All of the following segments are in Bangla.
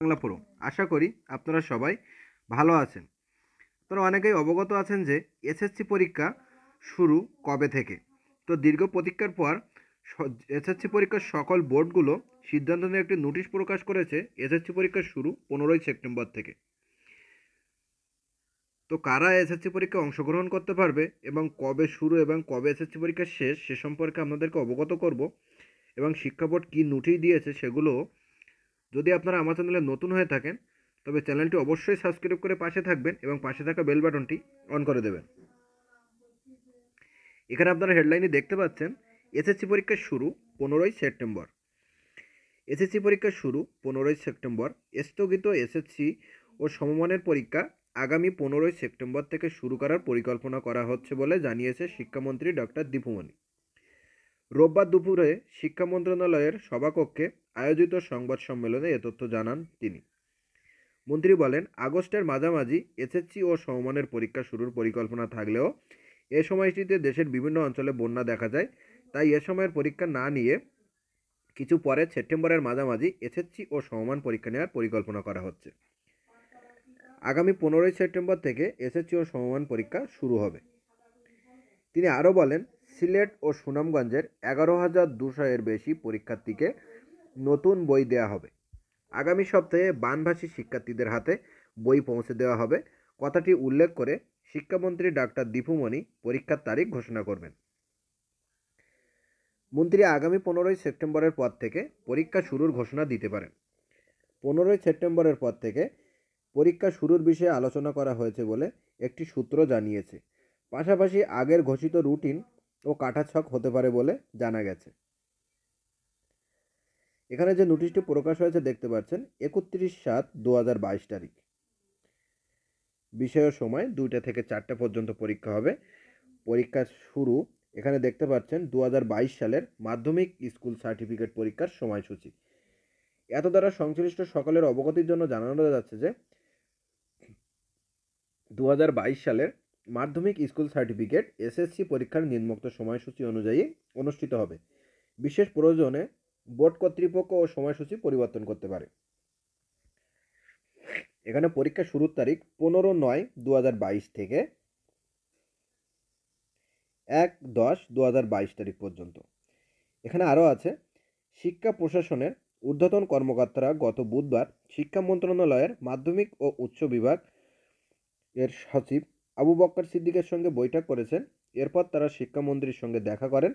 বাংলা ফোরম আশা করি আপনারা সবাই ভালো আছেন আপনারা অনেকেই অবগত আছেন যে এসএসসি পরীক্ষা শুরু কবে থেকে তো দীর্ঘ প্রতীক্ষার পর এসএসসি পরীক্ষার সকল বোর্ডগুলো সিদ্ধান্ত নিয়ে একটি নোটিশ প্রকাশ করেছে এসএসসি পরীক্ষা শুরু পনেরোই সেপ্টেম্বর থেকে তো কারা এসএসসি পরীক্ষায় অংশগ্রহণ করতে পারবে এবং কবে শুরু এবং কবে এসএসসি পরীক্ষা শেষ সে সম্পর্কে আপনাদেরকে অবগত করব এবং শিক্ষা বোর্ড কী নোটিশ দিয়েছে সেগুলো যদি আপনারা আমার চ্যানেলে নতুন হয়ে থাকেন তবে চ্যানেলটি অবশ্যই সাবস্ক্রাইব করে পাশে থাকবেন এবং পাশে থাকা বেল বাটনটি অন করে দেবেন এখানে আপনারা হেডলাইনে দেখতে পাচ্ছেন এসএসসি পরীক্ষা শুরু পনেরোই সেপ্টেম্বর এসএসসি পরীক্ষা শুরু পনেরোই সেপ্টেম্বর স্থগিত এসএসসি ও সমমানের পরীক্ষা আগামী পনেরোই সেপ্টেম্বর থেকে শুরু করার পরিকল্পনা করা হচ্ছে বলে জানিয়েছে শিক্ষামন্ত্রী ডক্টর দীপুমণি রোববার দুপুরে শিক্ষা মন্ত্রণালয়ের সভাকক্ষে আয়োজিত সংবাদ সম্মেলনে এ তথ্য জানান তিনি মন্ত্রী বলেন আগস্টের মাঝামাঝি এসএসসি ও সমমানের পরীক্ষা শুরুর পরিকল্পনা থাকলেও এ সময়টিতে দেশের বিভিন্ন অঞ্চলে বন্যা দেখা যায় তাই এ সময়ের পরীক্ষা না নিয়ে কিছু পরে সেপ্টেম্বরের মাঝামাঝি এসএসসি ও সমমান পরীক্ষা নেওয়ার পরিকল্পনা করা হচ্ছে আগামী পনেরোই সেপ্টেম্বর থেকে এসএসসি ও সমমান পরীক্ষা শুরু হবে তিনি আরও বলেন সিলেট ও সুনামগঞ্জের এগারো হাজার দুশো এর বেশি পরীক্ষার্থীকে নতুন বই দেয়া হবে আগামী সপ্তাহে বানভাষী শিক্ষার্থীদের হাতে বই পৌঁছে দেওয়া হবে কথাটি উল্লেখ করে শিক্ষামন্ত্রী ডাক্তার দীপুমণি পরীক্ষার তারিখ ঘোষণা করবেন মন্ত্রী আগামী পনেরোই সেপ্টেম্বরের পর থেকে পরীক্ষা শুরুর ঘোষণা দিতে পারেন পনেরোই সেপ্টেম্বরের পর থেকে পরীক্ষা শুরুর বিষয়ে আলোচনা করা হয়েছে বলে একটি সূত্র জানিয়েছে পাশাপাশি আগের ঘোষিত রুটিন ও কাটাছক হতে পারে বলে জানা গেছে এখানে যে নোটিশটি প্রকাশ হয়েছে দেখতে পাচ্ছেন একত্রিশ সাত দু তারিখ বিষয় সময় দুইটা থেকে চারটা পর্যন্ত পরীক্ষা হবে পরীক্ষা শুরু এখানে দেখতে পাচ্ছেন দু সালের মাধ্যমিক স্কুল সার্টিফিকেট পরীক্ষার সময়সূচি এত দ্বারা সংশ্লিষ্ট সকলের অবগতির জন্য জানানো যাচ্ছে যে দু সালের মাধ্যমিক স্কুল সার্টিফিকেট এসএসসি পরীক্ষার নিম্নোক্ত সময়সূচি অনুযায়ী অনুষ্ঠিত হবে বিশেষ প্রয়োজনে বোর্ড কর্তৃপক্ষ ও সময়সূচি পরিবর্তন করতে পারে এখানে পরীক্ষা শুরুর তারিখ পনেরো নয় দু থেকে এক দশ দু তারিখ পর্যন্ত এখানে আরও আছে শিক্ষা প্রশাসনের ঊর্ধ্বতন কর্মকর্তারা গত বুধবার শিক্ষা মন্ত্রণালয়ের মাধ্যমিক ও উচ্চ বিভাগ এর সচিব আবু বক্কর সিদ্দিকের সঙ্গে বৈঠক করেছেন এরপর তারা শিক্ষামন্ত্রীর সঙ্গে দেখা করেন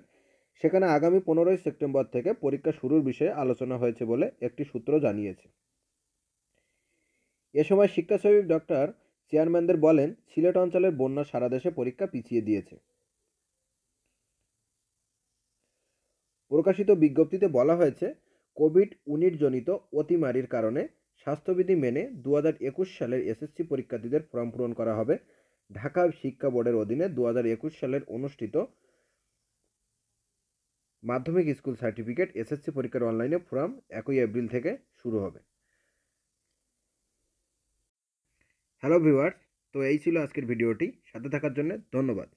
সেখানে আগামী পনেরোই সেপ্টেম্বর থেকে পরীক্ষা শুরুর বিষয়ে আলোচনা হয়েছে বলে একটি সূত্র জানিয়েছে এ সময় শিক্ষা সচিব ডক্টর চেয়ারম্যানদের বলেন সিলেট অঞ্চলের বন্যা সারা দেশে পরীক্ষা পিছিয়ে দিয়েছে প্রকাশিত বিজ্ঞপ্তিতে বলা হয়েছে কোভিড উনিশ জনিত অতিমারির কারণে স্বাস্থ্যবিধি মেনে দু হাজার একুশ সালের এসএসসি পরীক্ষার্থীদের ফর্ম পূরণ করা হবে ঢাকা শিক্ষা বোর্ডের অধীনে দু সালের অনুষ্ঠিত মাধ্যমিক স্কুল সার্টিফিকেট এসএসসি পরীক্ষার অনলাইনে ফর্ম একই এপ্রিল থেকে শুরু হবে হ্যালো ভিউয়ার্স তো এই ছিল আজকের ভিডিওটি সাথে থাকার জন্য ধন্যবাদ